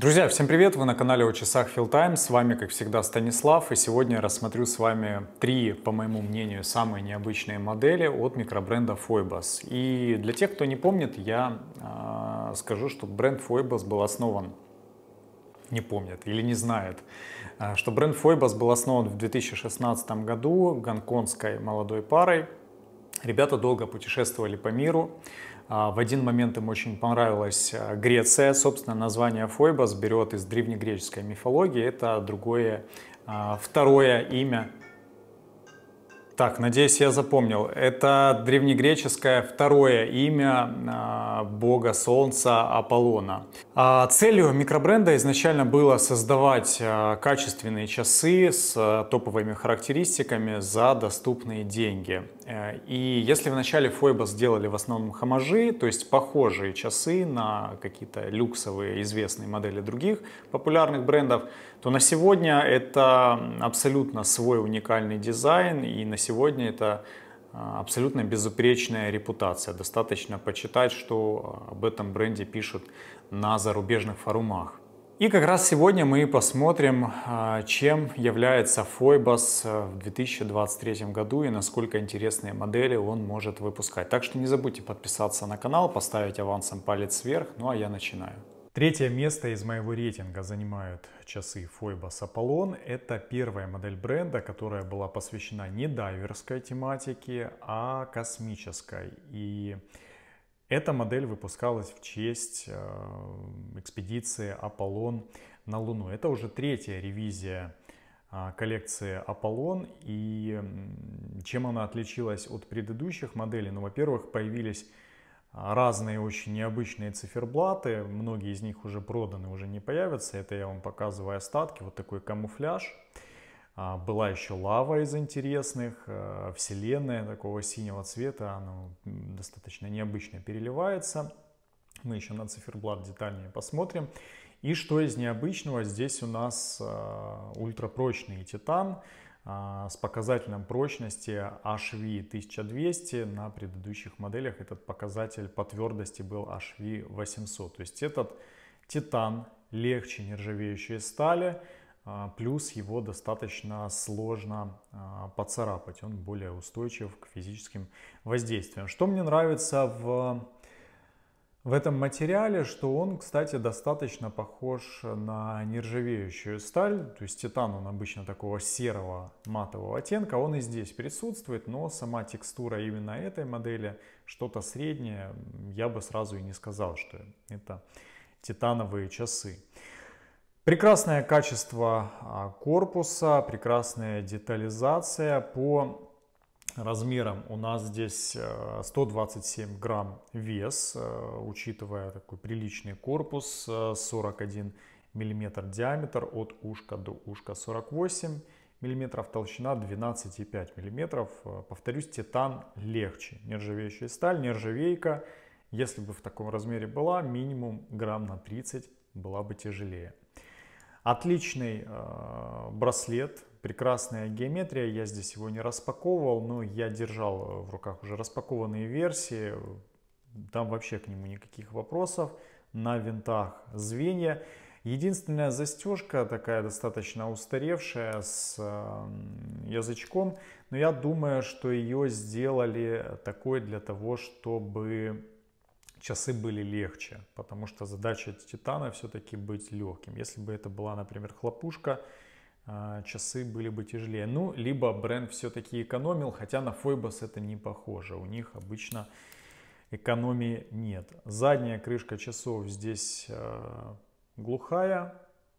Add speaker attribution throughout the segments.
Speaker 1: Друзья, всем привет! Вы на канале о часах Филтайм. С вами, как всегда, Станислав. И сегодня я рассмотрю с вами три, по моему мнению, самые необычные модели от микробренда Foibos. И для тех, кто не помнит, я э, скажу, что бренд Foibos был основан не помнит или не знает, а, что бренд Foibos был основан в 2016 году гонконгской молодой парой. Ребята долго путешествовали по миру, а, в один момент им очень понравилась э, Греция. Собственно, название Фойбас берет из древнегреческой мифологии. Это другое, а, второе имя так, надеюсь, я запомнил. Это древнегреческое второе имя а, бога солнца Аполлона. А целью микробренда изначально было создавать а, качественные часы с топовыми характеристиками за доступные деньги. Э, и если в начале Фойба сделали в основном хамажи, то есть похожие часы на какие-то люксовые известные модели других популярных брендов, то на сегодня это абсолютно свой уникальный дизайн и на сегодня сегодня это э, абсолютно безупречная репутация. Достаточно почитать, что э, об этом бренде пишут на зарубежных форумах. И как раз сегодня мы посмотрим, э, чем является Фойбас в 2023 году и насколько интересные модели он может выпускать. Так что не забудьте подписаться на канал, поставить авансом палец вверх. Ну а я начинаю. Третье место из моего рейтинга занимают часы Foibos Apollon. Это первая модель бренда, которая была посвящена не дайверской тематике, а космической. И эта модель выпускалась в честь э, экспедиции Аполлон на Луну. Это уже третья ревизия а, коллекции Аполлон. И чем она отличилась от предыдущих моделей? Ну, во-первых, появились а, разные очень необычные циферблаты. Многие из них уже проданы, уже не появятся. Это я вам показываю остатки. Вот такой камуфляж. А, была еще лава из интересных, э, вселенная такого синего цвета, она достаточно необычно переливается. Мы еще на циферблат детальнее посмотрим. И что из необычного, здесь у нас а, ультрапрочный титан, а, с показателем прочности HV 1200, на предыдущих моделях этот показатель по твердости был HV 800. То есть этот титан легче нержавеющей стали, а, плюс его достаточно сложно а, поцарапать, он более устойчив к физическим воздействиям. Что мне нравится в в этом материале, что он, кстати, достаточно похож на нержавеющую сталь, то есть титан, он обычно такого серого матового оттенка, он и здесь присутствует, но сама текстура именно этой модели что-то среднее, я бы сразу и не сказал, что это титановые часы. Прекрасное качество а, корпуса, прекрасная детализация по размером у нас здесь 127 э, грамм вес, э, учитывая такой приличный корпус, 41 э, миллиметр диаметр от ушка до ушка 48 миллиметров, толщина 12,5 миллиметров. Повторюсь, титан легче, нержавеющая сталь, нержавейка, если бы в таком размере была, минимум грамм на 30 была бы тяжелее. Отличный э, браслет, прекрасная геометрия, я здесь его не распаковывал, но я держал э, в руках уже распакованные версии, там вообще к нему никаких вопросов. На винтах звенья. Единственная застежка такая достаточно устаревшая с язычком, но я думаю, что ее сделали такой для того, чтобы часы были легче, потому что задача титана все-таки быть легким. Если бы это была, например, хлопушка, а, часы были бы тяжелее. Ну, либо бренд все-таки экономил, хотя на Фойбас это не похоже. У них обычно экономии нет. Задняя крышка часов здесь э, глухая.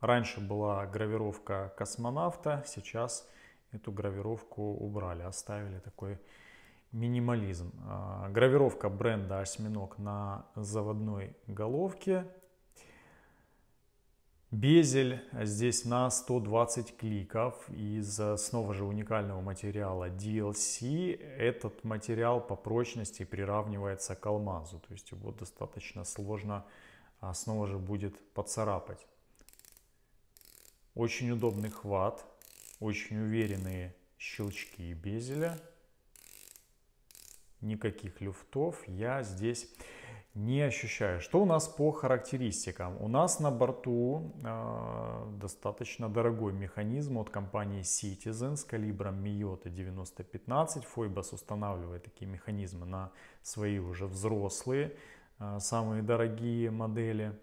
Speaker 1: Раньше была гравировка космонавта, сейчас эту гравировку убрали, оставили такой минимализм. Э, гравировка бренда «Осьминог» на заводной головке Безель а здесь на 120 кликов из э, снова же уникального материала DLC. Этот материал по прочности приравнивается к алмазу, то есть его достаточно сложно а, снова же будет поцарапать. Очень удобный хват, очень уверенные щелчки безеля, никаких люфтов. Я здесь не ощущаю. Что у нас по характеристикам? У нас на борту э, достаточно дорогой механизм от компании Citizen с калибром Miyota 9015. Foibos устанавливает такие механизмы на свои уже взрослые, э, самые дорогие модели.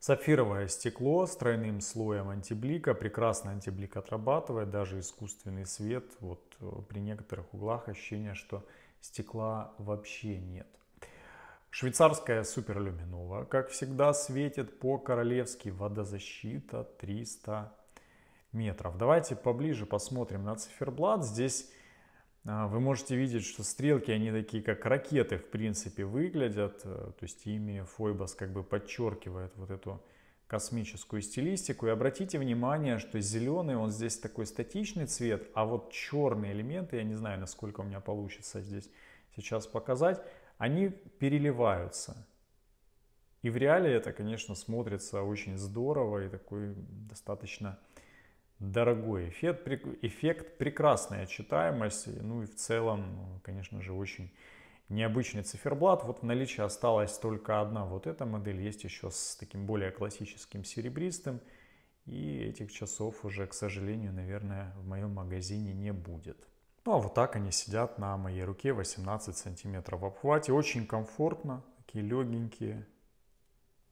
Speaker 1: Сапфировое стекло с тройным слоем антиблика. Прекрасно антиблик отрабатывает, даже искусственный свет. Вот э, при некоторых углах ощущение, что стекла вообще нет. Швейцарская суперлюминова, как всегда, светит по-королевски. Водозащита 300 метров. Давайте поближе посмотрим на циферблат. Здесь а, вы можете видеть, что стрелки, они такие как ракеты, в принципе, выглядят. Э, то есть ими Фойбас как бы подчеркивает вот эту космическую стилистику. И обратите внимание, что зеленый, он здесь такой статичный цвет, а вот черные элементы, я не знаю, насколько у меня получится здесь сейчас показать, они переливаются. И в реале это, конечно, смотрится очень здорово и такой достаточно дорогой эффект, эффект прекрасная читаемость, ну и в целом, ну, конечно же, очень необычный циферблат. Вот в наличии осталась только одна вот эта модель, есть еще с таким более классическим серебристым, и этих часов уже, к сожалению, наверное, в моем магазине не будет. Ну а вот так они сидят на моей руке 18 сантиметров в обхвате. Очень комфортно, такие легенькие,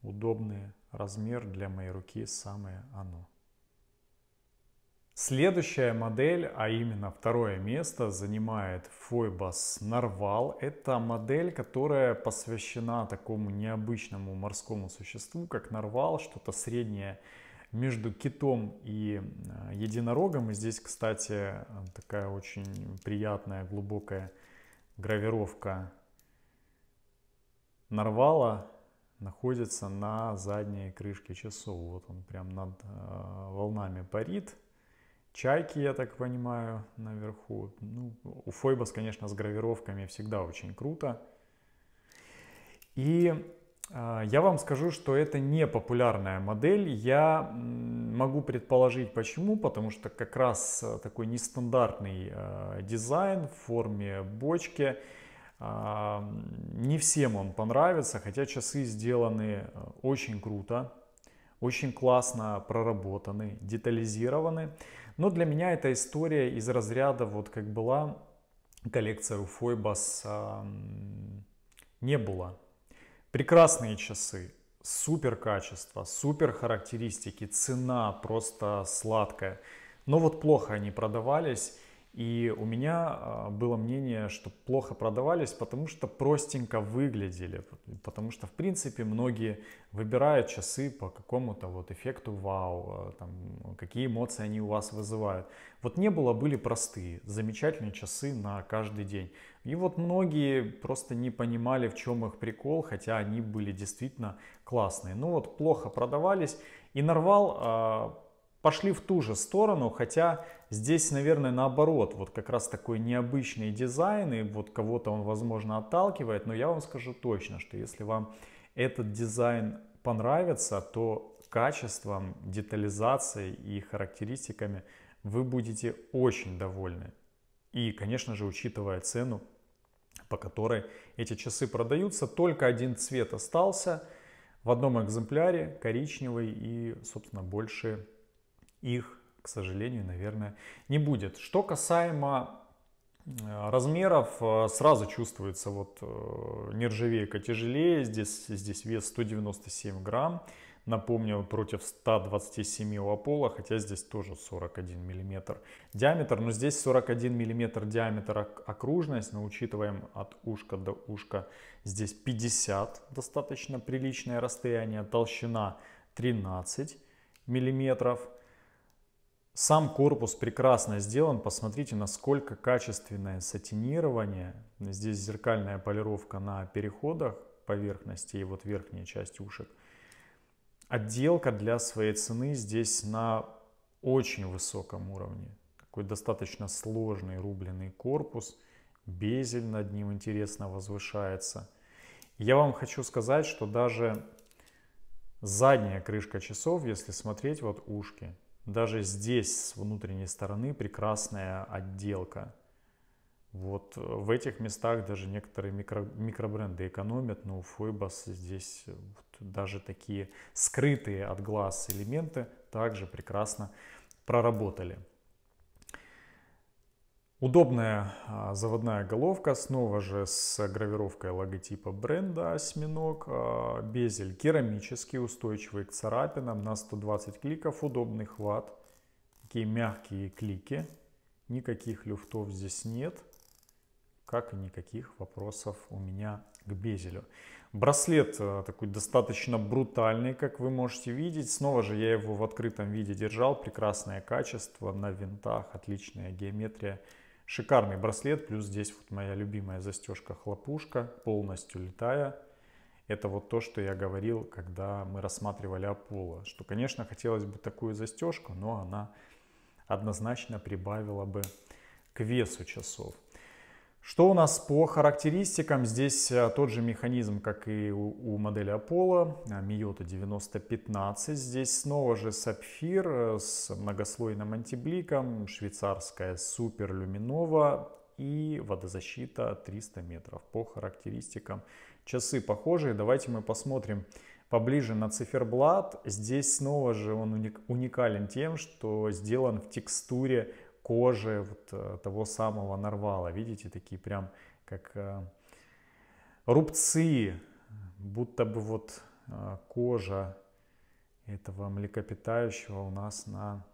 Speaker 1: удобные. Размер для моей руки самое оно. Следующая модель, а именно второе место, занимает Фойбас Narval. Это модель, которая посвящена такому необычному морскому существу, как нарвал, что-то среднее между китом и а, единорогом. И здесь, кстати, такая очень приятная, глубокая гравировка нарвала находится на задней крышке часов. Вот он прям над э, волнами парит. Чайки, я так понимаю, наверху. Ну, у Фойбас, конечно, с гравировками всегда очень круто. И а, я вам скажу, что это не популярная модель. Я могу предположить почему, потому что как раз э, такой нестандартный э, дизайн в форме бочки. А, не всем он понравится, хотя часы сделаны э, очень круто, очень классно проработаны, детализированы. Но для меня эта история из разряда, вот как была коллекция Уфойба с не было Прекрасные часы, супер качество, супер характеристики, цена просто сладкая. Но вот плохо они продавались. И у меня а, было мнение, что плохо продавались, потому что простенько выглядели. Потому что, в принципе, многие выбирают часы по какому-то вот эффекту вау, а, там, какие эмоции они у вас вызывают. Вот не было, были простые, замечательные часы на каждый день. И вот многие просто не понимали, в чем их прикол, хотя они были действительно классные. Ну вот плохо продавались. И Нарвал а, пошли в ту же сторону, хотя здесь, наверное, наоборот, вот как раз такой необычный дизайн, и вот кого-то он, возможно, отталкивает, но я вам скажу точно, что если вам этот дизайн понравится, то качеством, детализацией и характеристиками вы будете очень довольны. И, конечно же, учитывая цену, по которой эти часы продаются. Только один цвет остался в одном экземпляре, коричневый, и, собственно, больше их, к сожалению, наверное, не будет. Что касаемо э, размеров, э, сразу чувствуется вот э, нержавейка тяжелее, здесь, здесь вес 197 грамм, Напомню, против 127 у Аполло, хотя здесь тоже 41 мм диаметр. Но здесь 41 мм диаметр окружность, но учитываем от ушка до ушка здесь 50, достаточно приличное расстояние. Толщина 13 мм. Сам корпус прекрасно сделан. Посмотрите, насколько качественное сатинирование. Здесь зеркальная полировка на переходах поверхности и вот верхняя часть ушек – отделка для своей цены здесь на очень высоком уровне. Такой достаточно сложный рубленый корпус, безель над ним интересно возвышается. Я вам хочу сказать, что даже задняя крышка часов, если смотреть вот ушки, даже здесь с внутренней стороны прекрасная отделка. Вот э, в этих местах даже некоторые микро, микробренды экономят, но Фойбас здесь даже такие скрытые от глаз элементы также прекрасно проработали. Удобная а, заводная головка, снова же с гравировкой логотипа бренда «Осьминог». А, безель керамический, устойчивый к царапинам, на 120 кликов, удобный хват. Такие мягкие клики, никаких люфтов здесь нет, как и никаких вопросов у меня к безелю. Браслет э, такой достаточно брутальный, как вы можете видеть. Снова же я его в открытом виде держал. Прекрасное качество на винтах, отличная геометрия. Шикарный браслет. Плюс здесь вот моя любимая застежка-хлопушка, полностью летая. Это вот то, что я говорил, когда мы рассматривали Apollo, Что, конечно, хотелось бы такую застежку, но она однозначно прибавила бы к весу часов. Что у нас по характеристикам? Здесь э, тот же механизм, как и у, у модели Apollo, э, Miyota 9015. Здесь снова же сапфир э, с многослойным антибликом, швейцарская суперлюминова и водозащита 300 метров. По характеристикам часы похожие. Давайте мы посмотрим поближе на циферблат. Здесь снова же он уникален тем, что сделан в текстуре кожи вот э, того самого нарвала. Видите, такие прям как э, рубцы, будто бы вот э, кожа этого млекопитающего у нас на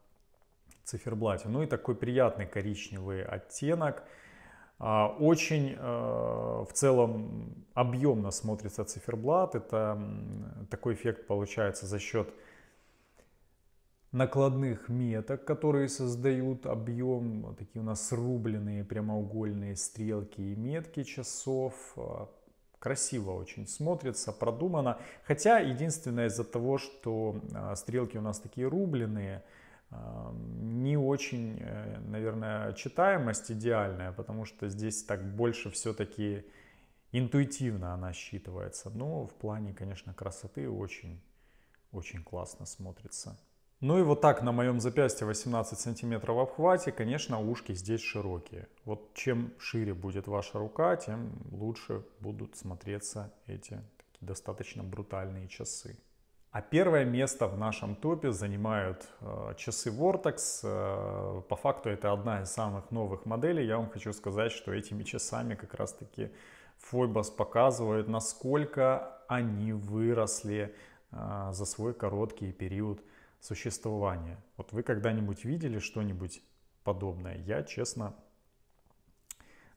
Speaker 1: циферблате. Ну и такой приятный коричневый оттенок. А, очень в целом объемно смотрится циферблат. Это такой эффект получается за счет накладных меток, которые создают объем, вот такие у нас срубленные прямоугольные стрелки и метки часов. А, красиво очень смотрится, продумано. Хотя единственное из-за того, что а, стрелки у нас такие рубленые, а, не очень, э, наверное, читаемость идеальная, потому что здесь так больше все-таки интуитивно она считывается. Но в плане, конечно, красоты очень, очень классно смотрится. Ну и вот так на моем запястье 18 сантиметров в обхвате, конечно, ушки здесь широкие. Вот чем шире будет ваша рука, тем лучше будут смотреться эти достаточно брутальные часы. А первое место в нашем топе занимают э, часы Vortex. Э, по факту это одна из самых новых моделей. Я вам хочу сказать, что этими часами как раз таки Фойбас показывает, насколько они выросли э, за свой короткий период существования. Вот вы когда-нибудь видели что-нибудь подобное? Я, честно,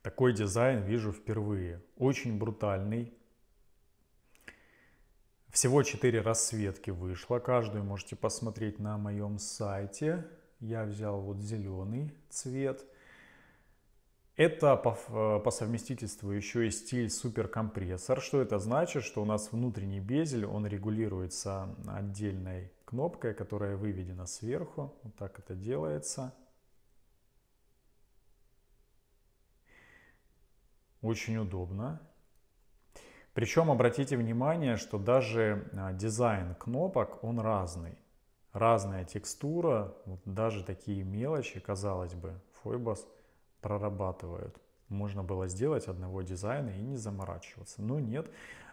Speaker 1: такой дизайн вижу впервые. Очень брутальный. Всего 4 расцветки вышло. Каждую можете посмотреть на моем сайте. Я взял вот зеленый цвет – это по, э, по совместительству еще и стиль суперкомпрессор. Что это значит? Что у нас внутренний безель, он регулируется отдельной кнопкой, которая выведена сверху. Вот так это делается. Очень удобно. Причем обратите внимание, что даже а, дизайн кнопок, он разный. Разная текстура, вот даже такие мелочи, казалось бы, фойбас прорабатывают. Можно было сделать одного дизайна и не заморачиваться. Но нет,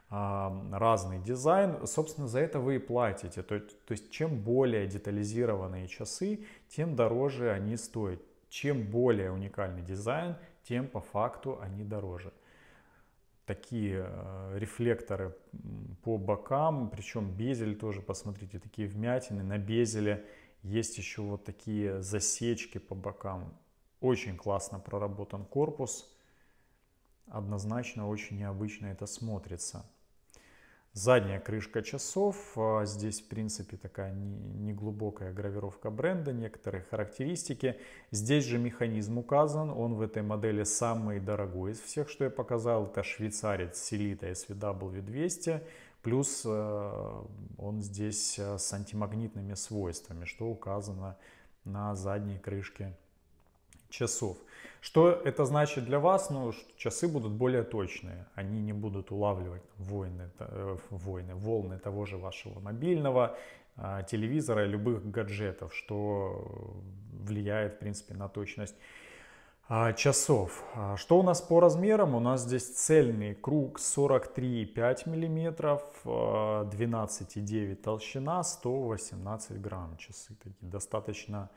Speaker 1: а, разный дизайн. Собственно, за это вы и платите. То, то есть, чем более детализированные часы, тем дороже они стоят. Чем более уникальный дизайн, тем по факту они дороже. Такие э, рефлекторы по бокам, причем безель тоже, посмотрите, такие вмятины на безеле. Есть еще вот такие засечки по бокам. Очень классно проработан корпус. Однозначно очень необычно это смотрится. Задняя крышка часов. А, здесь, в принципе, такая неглубокая гравировка бренда, некоторые характеристики. Здесь же механизм указан. Он в этой модели самый дорогой из всех, что я показал. Это швейцарец Селита SW200. Плюс а, он здесь а, с антимагнитными свойствами, что указано на задней крышке часов. Что это значит для вас? Ну, часы будут более точные. Они не будут улавливать войны, э, войны, волны того же вашего мобильного, а, телевизора, любых гаджетов, что влияет, в принципе, на точность а, часов. А что у нас по размерам? У нас здесь цельный круг 43,5 мм, 12,9 толщина, 118 грамм часы. Такие достаточно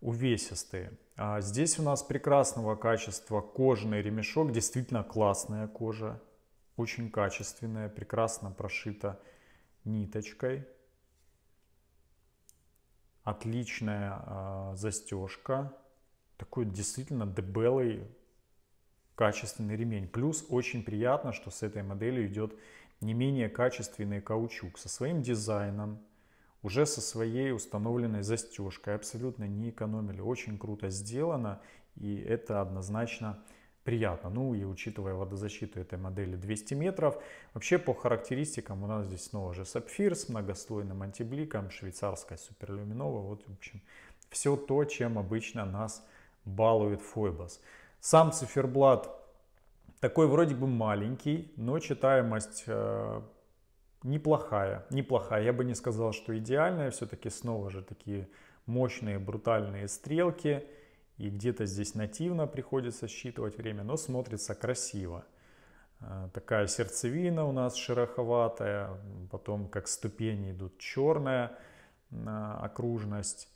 Speaker 1: увесистые. А здесь у нас прекрасного качества кожаный ремешок, действительно классная кожа, очень качественная, прекрасно прошита ниточкой. Отличная а, застежка, такой действительно дебелый качественный ремень. Плюс очень приятно, что с этой моделью идет не менее качественный каучук со своим дизайном, уже со своей установленной застежкой. Абсолютно не экономили. Очень круто сделано и это однозначно приятно. Ну и учитывая водозащиту этой модели 200 метров, вообще по характеристикам у нас здесь снова же сапфир с многослойным антибликом, швейцарская суперлюминова. Вот в общем все то, чем обычно нас балует Фойбас. Сам циферблат такой вроде бы маленький, но читаемость э, неплохая, неплохая. Я бы не сказал, что идеальная, все-таки снова же такие мощные брутальные стрелки. И где-то здесь нативно приходится считывать время, но смотрится красиво. А, такая сердцевина у нас шероховатая, потом как ступени идут черная а, окружность.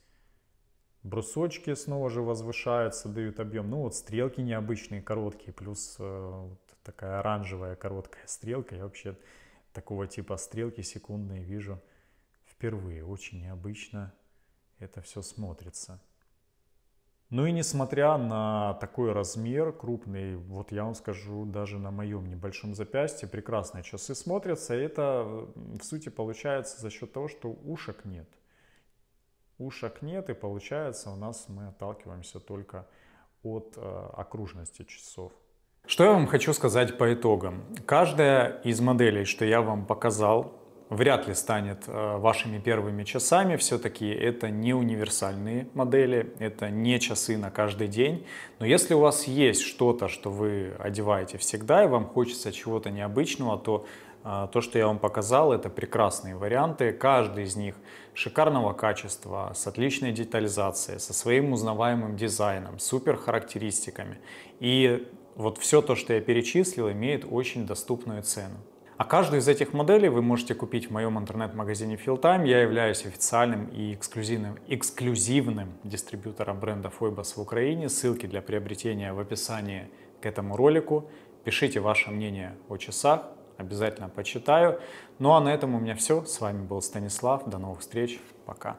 Speaker 1: Брусочки снова же возвышаются, дают объем. Ну вот стрелки необычные, короткие, плюс э, вот такая оранжевая короткая стрелка. Я вообще такого типа стрелки секундные вижу впервые. Очень необычно это все смотрится. Ну и несмотря на такой размер крупный, вот я вам скажу, даже на моем небольшом запястье прекрасные часы смотрятся. Это в сути получается за счет того, что ушек нет. Ушек нет и получается у нас мы отталкиваемся только от э, окружности часов. Что я вам хочу сказать по итогам? Каждая из моделей, что я вам показал, вряд ли станет э, вашими первыми часами. Все-таки это не универсальные модели, это не часы на каждый день. Но если у вас есть что-то, что вы одеваете всегда, и вам хочется чего-то необычного, то э, то, что я вам показал, это прекрасные варианты. Каждый из них шикарного качества, с отличной детализацией, со своим узнаваемым дизайном, супер характеристиками. И вот все то, что я перечислил, имеет очень доступную цену. А каждую из этих моделей вы можете купить в моем интернет-магазине FieldTime. Я являюсь официальным и эксклюзивным, эксклюзивным дистрибьютором бренда Foibos в Украине. Ссылки для приобретения в описании к этому ролику. Пишите ваше мнение о часах, обязательно почитаю. Ну а на этом у меня все. С вами был Станислав. До новых встреч. Пока.